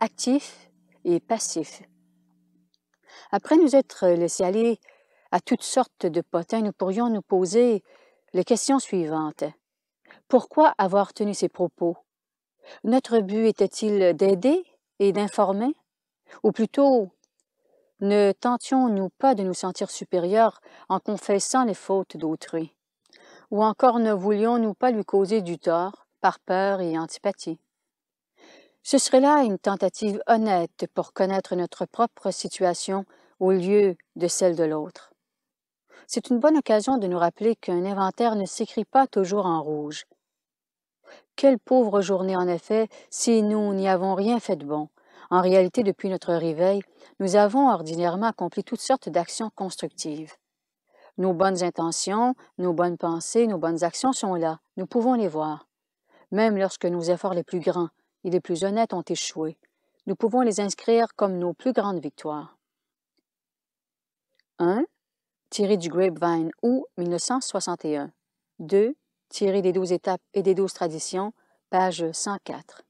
actif et passif. Après nous être laissés aller à toutes sortes de potins, nous pourrions nous poser les questions suivantes. Pourquoi avoir tenu ces propos? Notre but était-il d'aider et d'informer? Ou plutôt, ne tentions-nous pas de nous sentir supérieurs en confessant les fautes d'autrui? Ou encore ne voulions-nous pas lui causer du tort par peur et antipathie? Ce serait là une tentative honnête pour connaître notre propre situation au lieu de celle de l'autre. C'est une bonne occasion de nous rappeler qu'un inventaire ne s'écrit pas toujours en rouge. Quelle pauvre journée en effet si nous n'y avons rien fait de bon. En réalité, depuis notre réveil, nous avons ordinairement accompli toutes sortes d'actions constructives. Nos bonnes intentions, nos bonnes pensées, nos bonnes actions sont là, nous pouvons les voir. Même lorsque nos efforts les plus grands et les plus honnêtes ont échoué, nous pouvons les inscrire comme nos plus grandes victoires. 1. Tiré du Grapevine ou 1961. 2. Tiré des douze étapes et des douze traditions, page 104.